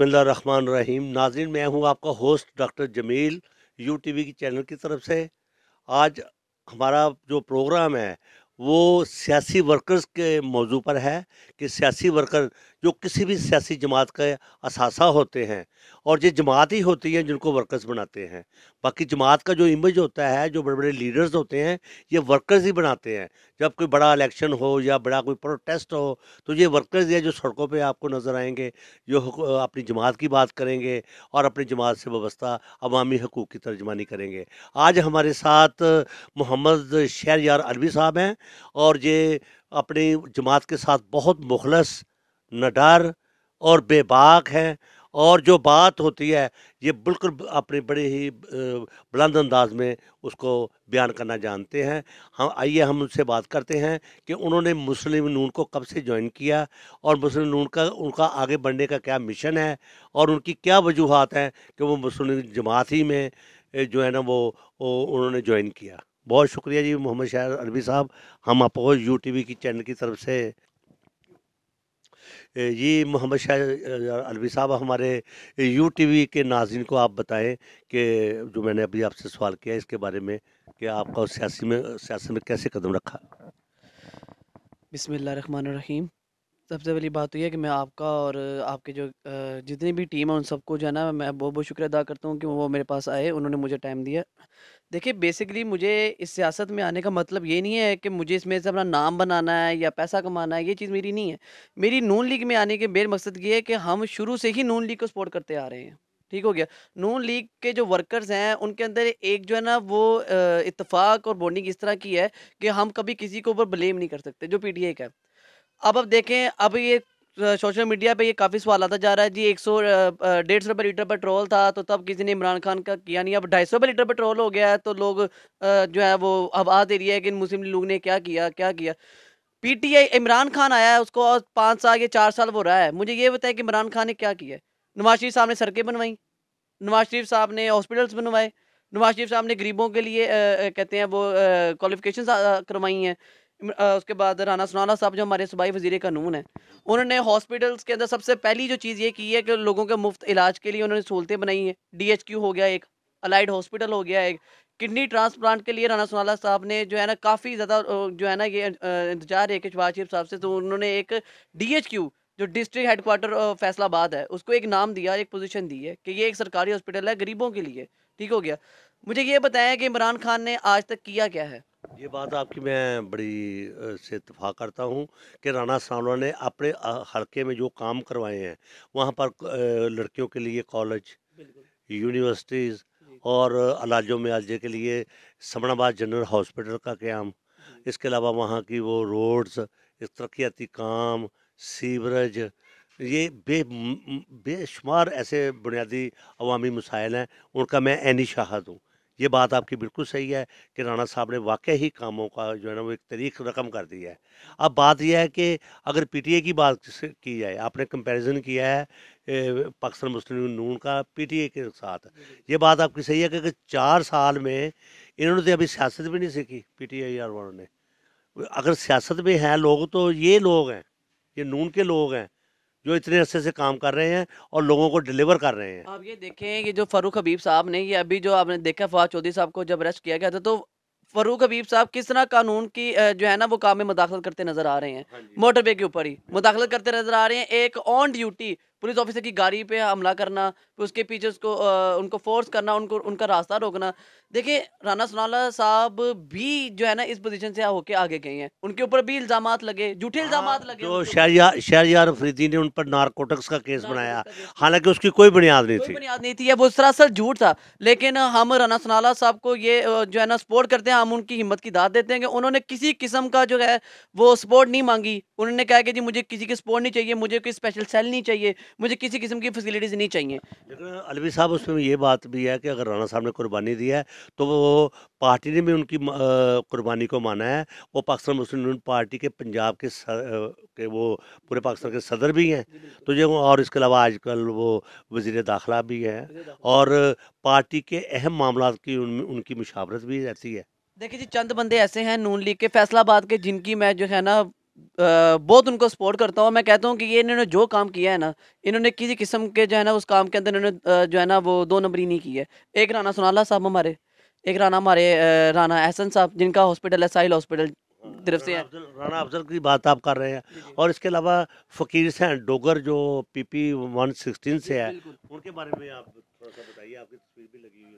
बसमिल्ल रहीम नाजिन मैं हूं आपका host doctor Jameel U T V की चैनल की तरफ से आज हमारा जो प्रोग्राम है वो सियासी वर्कर्स के मौजू पर है कि सियासी वर्कर जो किसी भी सियासी जमात का असासा होते हैं और ये जमात ही होती है जिनको वर्कर्स बनाते हैं बाकी जमात का जो इमेज होता है जो बड़े बड़े लीडर्स होते हैं ये वर्कर्स ही बनाते हैं जब कोई बड़ा इलेक्शन हो या बड़ा कोई प्रोटेस्ट हो तो ये वर्कर्स ये जो सड़कों पर आपको नज़र आएंगे जो अपनी जमात की बात करेंगे और अपनी जमात से व्यवस्था अवामी हकूक़ की तर्जमानी करेंगे आज हमारे साथ मोहम्मद शहर यार अरबी साहब हैं और ये अपनी जमात के साथ बहुत मुखलस न डर और बेबाक हैं और जो बात होती है ये बिल्कुल अपने बड़े ही बुलंद अंदाज में उसको बयान करना जानते हैं हम आइए हम उनसे बात करते हैं कि उन्होंने मुस्लिम नून को कब से ज्वाइन किया और मुस्लिम नून का उनका आगे बढ़ने का क्या मिशन है और उनकी क्या वजूहत हैं कि वो मुस्लिम जमात ही में जो है ना वो, वो उन्होंने ज्वाइन किया बहुत शुक्रिया जी मोहम्मद शाह अरबी साहब हम आपको यू टी वी की चैनल की तरफ से जी मोहम्मद शाह अलवी साहब हमारे यू टी वी के नाजिन को आप बताएं कि जो मैंने अभी आपसे सवाल किया इसके बारे में कि आपका सियासी में सियासत में कैसे कदम रखा बिसमीम सबसे पहली बात तो यह है कि मैं आपका और आपके जो जितनी भी टीम है उन सबको जो है ना मैं बहुत बहुत शुक्रिया अदा करता हूँ कि वो मेरे पास आए उन्होंने मुझे टाइम दिया देखिए बेसिकली मुझे इस सियासत में आने का मतलब ये नहीं है कि मुझे इसमें से अपना नाम बनाना है या पैसा कमाना है ये चीज़ मेरी नहीं है मेरी नून लीग में आने के बेर मकसद ये है कि हम शुरू से ही नून लीग को सपोर्ट करते आ रहे हैं ठीक हो गया नून लीग के जो वर्कर्स हैं उनके अंदर एक जो है ना वो इतफाक़ और बॉन्डिंग इस तरह की है कि हम कभी किसी के ऊपर ब्लेम नहीं कर सकते जो आई का है अब अब देखें अब ये सोशल मीडिया पे ये काफ़ी सवाल आता जा रहा है जी एक सौ डेढ़ सौ रुपये लीटर पेट्रोल था तो तब किसी ने इमरान खान का किया नहीं अब ढाई सौ रुपये लीटर पेट्रोल हो गया है तो लोग जो है वो अब आ दे रही है कि मुस्लिम लोग ने क्या किया क्या किया पीटीआई इमरान खान आया है उसको और पाँच साल या चार साल वो रहा है मुझे ये बताया कि इमरान खान ने क्या किया नवाज शरीफ साहब ने सड़कें बनवाई नवाज शरीफ साहब ने हॉस्पिटल्स बनवाए नवाज शरीफ साहब ने गरीबों के लिए कहते हैं वो क्वालिफिकेशन करवाई हैं उसके बाद राना सुनाना साहब जो हमारे सूबाई वजीर कानून है उन्होंने हॉस्पिटल्स के अंदर सबसे पहली जो चीज़ ये की है कि लोगों के मुफ्त इलाज के लिए उन्होंने सहूलतें बनाई हैं डी हो गया एक अलाइड हॉस्पिटल हो गया एक किडनी ट्रांसप्लांट के लिए राना सोनाला साहब ने जो है ना काफ़ी ज़्यादा जो है ना ये इंतजार है कि शबाज शरीफ साहब से तो उन्होंने एक क्यू जो डिस्ट्रिक्ट हेडक्वार्टर फैसलाबाद है उसको एक नाम दिया एक पोजीशन दी है कि ये एक सरकारी हॉस्पिटल है गरीबों के लिए ठीक हो गया मुझे ये बताया कि इमरान खान ने आज तक किया क्या है ये बात आपकी मैं बड़ी से इतफाक़ करता हूँ कि राणा सावना ने अपने हलके में जो काम करवाए हैं वहाँ पर लड़कियों के लिए कॉलेज यूनिवर्सिटीज़ और अलाजो म्याजे के लिए समणाबाद जनरल हॉस्पिटल का क्याम इसके अलावा वहाँ की वो रोड्स इस तरक्याती काम सीवरेज ये बे बेशुमार ऐसे बुनियादी अवामी मसाइल हैं उनका मैं ऐनी शाहद हूँ ये बात आपकी बिल्कुल सही है कि राणा साहब ने वाकई ही कामों का जो है ना वो एक तरीक रकम कर दी है अब बात यह है कि अगर पीटीए की बात की जाए आपने कंपैरिजन किया है पाकिस्तान मुस्लिम नून का पीटीए के साथ ये बात आपकी सही है कि अगर चार साल में इन्होंने तो अभी सियासत भी नहीं सीखी पी टी आई वालों ने अगर सियासत में हैं लोग तो ये लोग हैं ये नून के लोग हैं जो इतने अच्छे से काम कर रहे हैं और लोगों को डिलीवर कर रहे हैं आप ये देखें कि जो फरूख हबीब साहब ने ये अभी जो आपने देखा फवाद चौधरी साहब को जब अरेस्ट किया गया था तो फरूख हबीब साहब किस तरह कानून की जो है ना वो काम में मुदाखलत करते नजर आ रहे हैं हाँ मोटरवे के ऊपर ही मुदाखलत करते नजर आ रहे हैं एक ऑन ड्यूटी पुलिस ऑफिसर की गाड़ी पे हमला करना फिर उसके पीछे उसको उनको फोर्स करना उनको उनका रास्ता रोकना देखिए राना सोनाला साहब भी जो है ना इस पोजीशन से होके आगे गए हैं उनके ऊपर भी इल्जाम लगे झूठे हाँ, इल्जाम लगे जो तो शहरियार ने उन पर नारकोटिक्स का केस बनाया हालांकि उसकी कोई बुनियाद नहीं थी बुनियाद नहीं थी वो सरासर झूठ था लेकिन हम राना सोनाला साहब को ये जो है ना सपोर्ट करते हैं हम उनकी हिम्मत की दाद देते हैं कि उन्होंने किसी किस्म का जो है वो सपोर्ट नहीं मांगी उन्होंने कहा कि जी मुझे किसी की सपोर्ट नहीं चाहिए मुझे कोई स्पेशल सेल नहीं चाहिए मुझे किसी किस्म की फैसिलिटीज़ नहीं चाहिए लेकिन अलवी साहब उसमें ये बात भी है कि अगर राणा साहब ने कुर्बानी दी है तो वो पार्टी ने भी उनकी कुर्बानी को माना है वो पाकिस्तान मुस्लिम यूनियन पार्टी के पंजाब के, सर, के वो पूरे पाकिस्तान के सदर भी हैं तो ये और इसके अलावा आजकल वो वजीर दाखिला भी हैं और पार्टी के अहम मामला की उन, उनकी मुशावरत भी रहती है देखिए जी चंद बंदे ऐसे हैं नून लीग के फैसलाबाद के जिनकी मैं जो है ना बहुत उनको सपोर्ट करता हूँ मैं कहता हूँ कि ये इन्होंने जो काम किया है ना इन्होंने किसी किस्म के जो है ना उस काम के अंदर इन्होंने जो है ना वो दो नंबर ही नहीं की है एक राना सोनाला साहब हमारे एक राना हमारे राना एहसन साहब जिनका हॉस्पिटल है साहिल हॉस्पिटल तरफ से राना अफजल की बात आप कर रहे हैं और इसके अलावा फ़कीर सैन डोगर जो पी पी वन सिक्सटीन से है उनके बारे में आप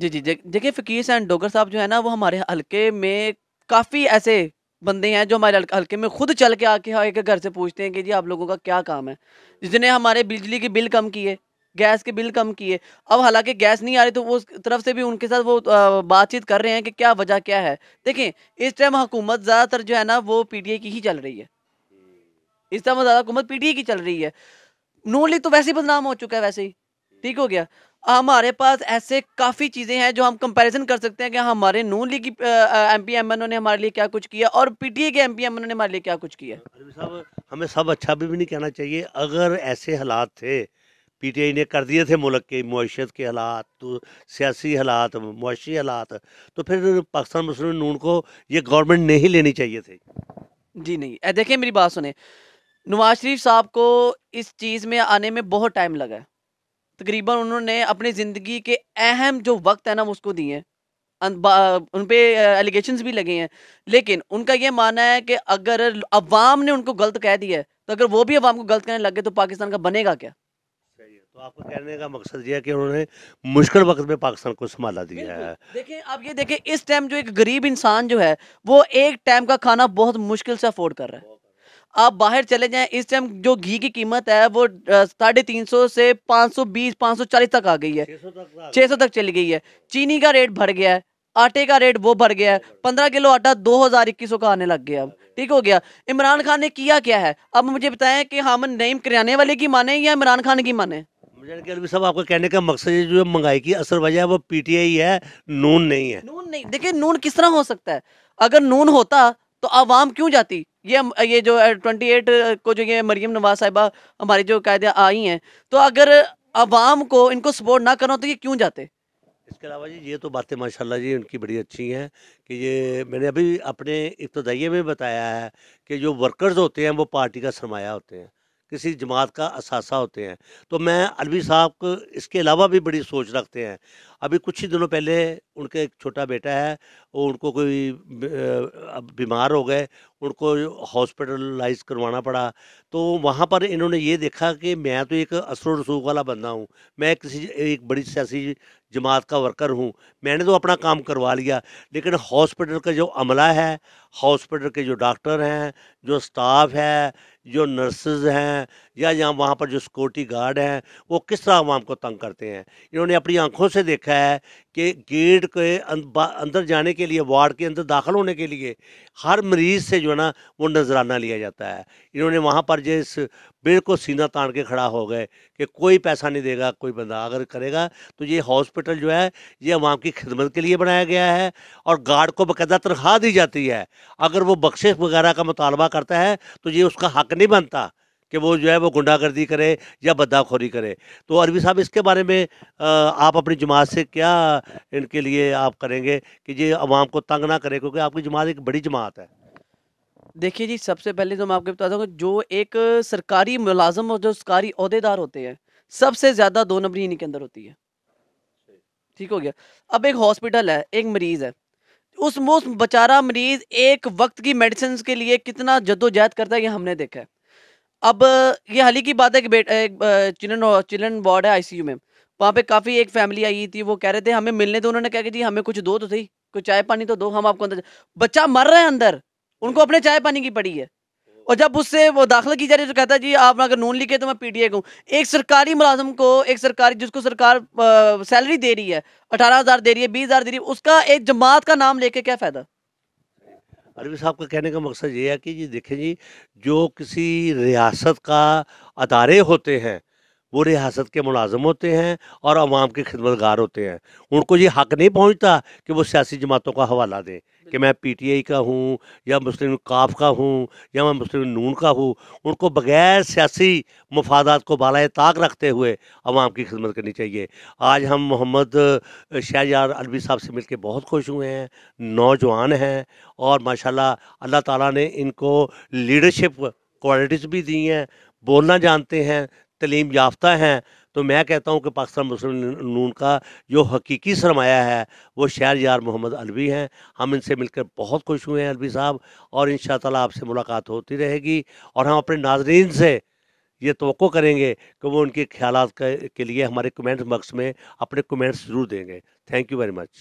जी जी देखिए फ़कीर सैन डोगर साहब जो है ना वो हमारे हल्के में काफ़ी ऐसे बंदे हैं जो हमारे हल्के में खुद चल के आके एक घर से पूछते हैं कि जी आप लोगों का क्या काम है जिसने हमारे बिजली के बिल कम किए गैस के बिल कम किए अब हालांकि गैस नहीं आ रही तो वो उस तरफ से भी उनके साथ वो बातचीत कर रहे हैं कि क्या वजह क्या है देखें इस टाइम हुकूमत ज़्यादातर जो है ना वो पीटीए की ही चल रही है इस टाइम ज़्यादा हुकूमत पीटीए की चल रही है नोली तो वैसे ही बदनाम हो चुका है वैसे ही ठीक हो गया हमारे पास ऐसे काफ़ी चीज़ें हैं जो हम कंपैरिजन कर सकते हैं कि हमारे नून लीग की एम पी एम ने हमारे लिए क्या कुछ किया और पी टी के एम पी एम ने हमारे लिए क्या कुछ किया साहब हमें सब अच्छा भी, भी नहीं कहना चाहिए अगर ऐसे हालात थे पी टी आई ने कर दिए थे मुल्क के मीशत के हालात तो सियासी हालात मुशी हालात तो फिर पाकिस्तान मुस्लिम नून को ये गवर्नमेंट नहीं लेनी चाहिए थी जी नहीं देखिए मेरी बात सुने नवाज शरीफ साहब को इस चीज़ में आने में बहुत टाइम लगा है तकरीबन उन्होंने अपनी ज़िंदगी के अहम जो वक्त है ना उसको दिए हैं उन पर एलिगेशन भी लगे हैं लेकिन उनका यह मानना है कि अगर अवाम ने उनको गलत कह दिया है तो अगर वो भी अवाम को गलत कहने लग गए तो पाकिस्तान का बनेगा क्या तो आपको कहने का मकसद यह है कि उन्होंने मुश्किल वक्त में पाकिस्तान को संभाला दिया है देखिए आप ये देखें इस टाइम जो एक गरीब इंसान जो है वो एक टाइम का खाना बहुत मुश्किल से अफोर्ड कर रहा है आप बाहर चले जाएं इस टाइम जो घी की कीमत है वो साढ़े तीन सौ से पाँच सौ बीस पाँच सौ चालीस तक आ गई है छः सौ तक, चली गई है चीनी का रेट भर गया है आटे का रेट वो भर गया है पंद्रह किलो आटा दो हज़ार इक्कीस का आने लग गया अब ठीक हो गया इमरान खान ने किया क्या है अब मुझे बताएं कि हम नईम किराने वाले की माने या इमरान खान की माने सब आपको कहने का मकसद जो महंगाई की असर वजह वो पीटीआई है नून नहीं है नून नहीं देखिए नून किस तरह हो सकता है अगर नून होता तो आवाम क्यों जाती ये ये जो ट्वेंटी एट को जो ये मरीम नवाज साहिबा हमारी जो कायदे आई हैं तो अगर आवाम को इनको सपोर्ट ना करो तो ये क्यों जाते इसके अलावा जी ये तो बातें माशाल्लाह जी उनकी बड़ी अच्छी हैं कि ये मैंने अभी अपने इब्तदाइये में बताया है कि जो वर्कर्स होते हैं वो पार्टी का सरमाया होते हैं किसी जमात का असासा होते हैं तो मैं अलवी साहब को इसके अलावा भी बड़ी सोच रखते हैं अभी कुछ ही दिनों पहले उनके एक छोटा बेटा है वो उनको कोई बीमार हो गए उनको हॉस्पिटलाइज करवाना पड़ा तो वहाँ पर इन्होंने ये देखा कि मैं तो एक असर रसूख वाला बंदा हूँ मैं किसी एक बड़ी सियासी जमात का वर्कर हूँ मैंने तो अपना काम करवा लिया लेकिन हॉस्पिटल का जो अमला है हॉस्पिटल के जो डॉक्टर हैं जो स्टाफ है जो नर्सेज हैं या यहाँ वहाँ पर जो सिक्योरिटी गार्ड हैं वो किस तरह आवाम को तंग करते हैं इन्होंने अपनी आंखों से देखा है कि गेट के अं-, अंदर जाने के लिए वार्ड के अंदर दाखिल होने के लिए हर मरीज़ से जो है ना वो नजराना लिया जाता है इन्होंने वहाँ पर जिस बिल्कुल सीना तान के खड़ा हो गए कि कोई पैसा नहीं देगा कोई बंदा अगर करेगा तो ये हॉस्पिटल जो है ये आवाम की खिदमत के लिए बनाया गया है और गार्ड को बाकायदा तनख्वाह दी जाती है अगर वो बख्शिश वगैरह का मुतालबा करता है तो ये उसका हक नहीं बनता कि वो जो है वो गुंडागर्दी करे या बदाखोरी करे तो अरवी साहब इसके बारे में आप अपनी जमात से क्या इनके लिए आप करेंगे कि ये आवाम को तंग ना करे क्योंकि आपकी जमात एक बड़ी जमात है देखिए जी सबसे पहले तो मैं आपको बता दूँगा जो एक सरकारी मुलाजम और जो सरकारी अहदेदार होते हैं सबसे ज़्यादा दो नंबरी इन्हीं के अंदर होती है ठीक हो गया अब एक हॉस्पिटल है एक मरीज़ है उस मोस्ट बेचारा मरीज़ एक वक्त की मेडिसिन के लिए कितना जद्दोजहद करता है ये हमने देखा है अब ये हाल ही की बात है कि बेट चिल्ड्रन चिल्ड्रन वार्ड है आईसीयू में वहाँ पे काफ़ी एक फैमिली आई थी वो कह रहे थे हमें मिलने तो उन्होंने कहा कि जी हमें कुछ दो तो सही कुछ चाय पानी तो दो हम आपको अंदर बच्चा मर रहा है अंदर उनको अपने चाय पानी की पड़ी है और जब उससे वो दाखिल की जा रही है तो कहता है जी आप अगर नून लिखे तो मैं पीटीए कहूँ एक सरकारी मुलाजम को एक सरकारी जिसको सरकार सैलरी दे रही है अठारह हज़ार दे रही है बीस हज़ार दे रही है उसका एक जमात का नाम लेके क्या फ़ायदा अरविंद साहब का कहने का मकसद ये है कि जी देखें जी जो किसी रियासत का अदारे होते हैं वो रियासत के मुलाजम होते हैं और आवाम के खिदमतगार होते हैं उनको ये हक नहीं पहुँचता कि वो सियासी जमातों का हवाला दें कि मैं पीटीआई का हूँ या मुस्लिम काफ का हूँ या मैं मुस्लिम नून का हूँ उनको बगैर सियासी मफादात को बालाए ताक रखते हुए आवाम की खिदमत करनी चाहिए आज हम मोहम्मद शाहजार अलवी साहब से मिलकर बहुत खुश हुए हैं नौजवान हैं और माशाल्लाह अल्लाह ताला ने इनको लीडरशिप क्वालिटीज़ भी दी हैं बोलना जानते हैं तलीम याफ्ता हैं तो मैं कहता हूँ कि पाकिस्तान मुस्लिम नून का जो हकीकी सरमाया है वो शहर यार मोहम्मद अलवी हैं हम इनसे मिलकर बहुत खुश हुए हैं अलवी साहब और इन ताला आपसे मुलाकात होती रहेगी और हम अपने नाजरन से ये तो करेंगे कि वो उनके ख्याल के लिए हमारे कमेंट बक्स में अपने कमेंट्स ज़रूर देंगे थैंक यू वेरी मच